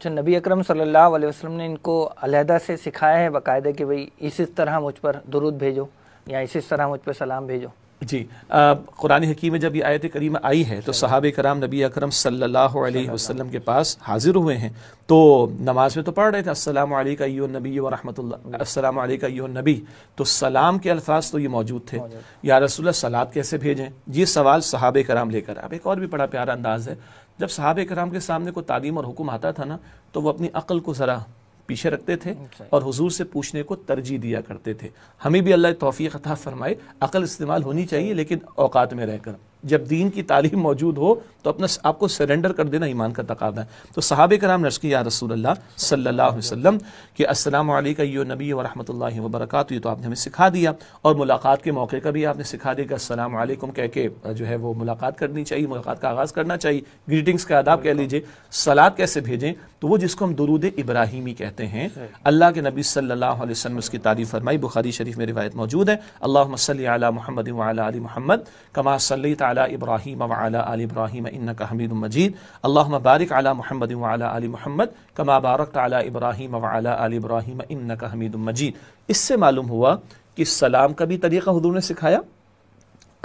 अच्छा नबी अकरम सल्लल्लाहु अलैहि वसल्लम ने इनको अलहदा से सिखाया है बाकायदे कि भाई इसी तरह मुझ पर दुरुद भेजो या इसी तरह मुझ पर सलाम भेजो जी कुरान हकीम में जब ये आयत करीम आई है तो सहाब कराम नबी अकरम सल्लल्लाहु अलैहि वसल्लम के पास हाजिर हुए हैं तो नमाज में तो पढ़ रहे थे असलम आलिका नबी व नबी तो सलाम के अल्फाज तो ये मौजूद थे या रसूल सलाद कैसे भेजें ये सवाल सहाब कराम लेकर अब एक और भी बड़ा प्यारा अंदाज है जब सहाब कराम के सामने कोई तालीम और हुक्म आता था ना तो वो अपनी अक़ल को ज़रा पीछे रखते थे और हुजूर से पूछने को तरजीह दिया करते थे हमें भी अल्लाह तोफ़ी अता फ़रमाए अकल इस्तेमाल होनी चाहिए लेकिन औकात में रहकर जब दीन की तालीम मौजूद हो तो अपना आपको सरेंडर कर देना ईमान का तकादा है तो साहब का नाम नर्श या रसूल सल्ला कि अस्सलाम यो नबी व रहमतुल्लाहि ये तो आपने हमें सिखा दिया और मुलाकात के मौके का भी आपने सिखा दिया कि असलम कह के जो है वो मुलाकात करनी चाहिए मुलाकात का आगाज़ करना चाहिए ग्रीटिंग्स का आदाब कह लीजिए सलाद कैसे भेजें तो वो जिसको हम दरूद इब्राहिमी कहते हैं अल्लाह के नबी सल्ला वसम उसकी तारीफ़ फरमाई बुखारी शरीफ में रिवायत मौजूद है अल्लाह सल महमद वाली महमद कमा सल्ली अला इब्राहिम वाला आल इब्राहिम इनका हमीद मजीद अल्लाह बारिक अला महमद वाला आल महमद कमा बारक अला इब्राहिम वाला आल इब्राहिम इनका हमीद मजीद इससे मालूम हुआ कि सलाम का भी तरीक़ा हजूर ने सिखाया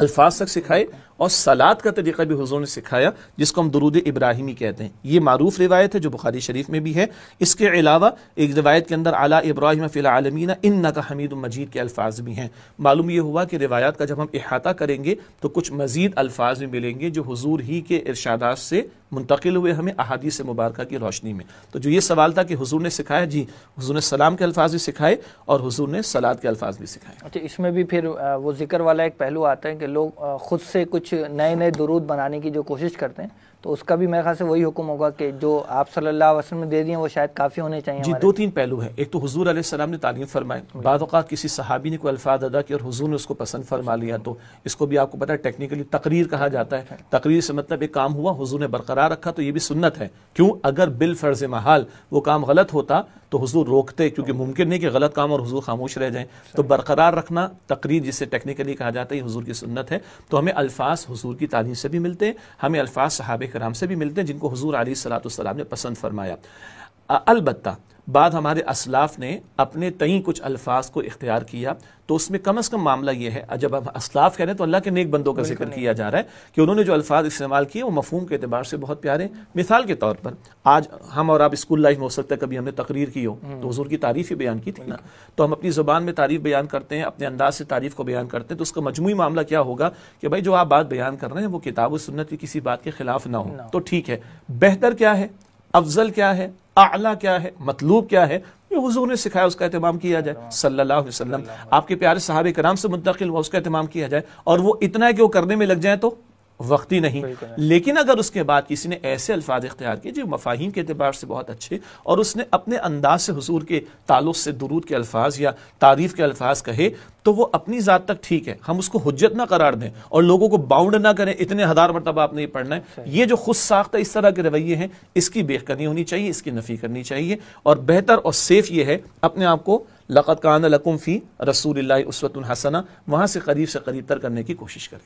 अल्फाज तक सिखाए और सलाद का तरीका भी हुज़ूर ने सिखाया जिसको हम दरूद इब्राहिमी कहते हैं ये मरूफ रिवायत है जो बुखारी शरीफ में भी है इसके अलावा एक रिवायत के अंदर आला इब्राहिम फ़िलमीना इन नका हमीद मजीद के अल्फाज भी हैं मालूम यह हुआ कि रिवायात का जब हम अहाता करेंगे तो कुछ मजीद अल्फाज भी मिलेंगे जो हजूर ही के इर्शादात से मुंतकिल हुए हमें अहादीस मुबारक की रोशनी में तो जो ये सवाल था कि हजूर ने सिखाया जी हजूर ने सलाम के अल्फाज भी सिखाए और हजूर ने सलाद के अल्फाज भी सिखाए अच्छा इसमें भी फिर वो जिक्र वाला एक पहलू आता है कि लोग खुद से कुछ कुछ नए नए दरूद बनाने की जो कोशिश करते हैं तो उसका भी मेरे ख्याल से वही हुक्म होगा कि जो आप सल्लल्लाहु अलैहि वसल्लम दे दिए वो शायद काफ़ी होने चाहिए जी दो तीन पहलू हैं एक तो हजूर आसमाम ने तालीम फरमाए बाद किसी सहाबी ने कोई अल्फाज अदा किया और हजूर ने उसको पसंद फरमा लिया तो इसको भी आपको पता है टेक्निकली तकरीर कहा जाता है तकरीर से मतलब एक काम हुआ हजूर ने बरकरार रखा तो ये भी सुन्नत है क्यों अगर बिल फर्ज महाल वो काम गलत होता तो हजूर रोकते क्योंकि मुमकिन नहीं कि गलत काम और हजूर खामोश रह जाए तो बरकरार रखना तकरीर जिसे टेक्निकली कहा जाता है ये हजूर की सुन्नत है तो हमें अल्फाज अल्फाज हजूर की तालीम से भी मिलते हैं हमें अल्फाज सहाब कराम से भी मिलते हैं जिनको हजूर अली सलात ने पसंद फरमाया अलबत्ता बाद हमारे असलाफ ने अपने तई कुछ अल्फाज को इख्तियार किया तो उसमें कम अज़ कम मामला यह है जब हम असलाफ कह रहे हैं तो अल्लाह के नेक बंदों का जिक्र किया जा रहा है कि उन्होंने जो अल्फाज इस्तेमाल किए वो मफहूम के अतबार से बहुत प्यारे मिसाल के तौर पर आज हम और आप स्कूल लाइफ में हो सकता है कभी हमने तकरीर की हो हम्म। तो हजूर की तारीफ ही बयान की थी ना तो हम अपनी ज़ुबान में तारीफ बयान करते हैं अपने अंदाज से तारीफ को बयान करते हैं तो उसका मजमू मामला क्या होगा कि भाई जो आप बात बयान कर रहे हैं वो किताब सुन्नत की किसी बात के खिलाफ ना हो तो ठीक है बेहतर क्या है अफजल क्या है आला क्या है मतलूब क्या है हुजूर ने सिखाया उसका अहतमाम किया जाए सल्लल्लाहु अलैहि वसल्लम आपके प्यारे साहब कराम से मुंतकिल हुआ उसका अहतमाम किया जाए और वो इतना है कि वो करने में लग जाए तो वक्ती नहीं लेकिन अगर उसके बाद किसी ने ऐसे अल्फाज इख्तियार किए जो मफाहिम के अतबार से बहुत अच्छे और उसने अपने अंदाज से हजूर के तालुक से दरूद के अल्फाज या तारीफ के अल्फाज कहे तो वो अपनी ज़ात तक ठीक है हम उसको हजत ना करार दें और लोगों को बाउंड ना करें इतने हज़ार मरतबा आपने ये पढ़ना है ये जो खुद साख्त इस तरह के रवैये हैं इसकी बेहकनी होनी चाहिए इसकी नफ़ी करनी चाहिए और बेहतर और सेफ़ ये है अपने आप को लक़त कान लकुम फ़ी रसूल उसवत हसना वहाँ से करीब से करीब तर करने की कोशिश करें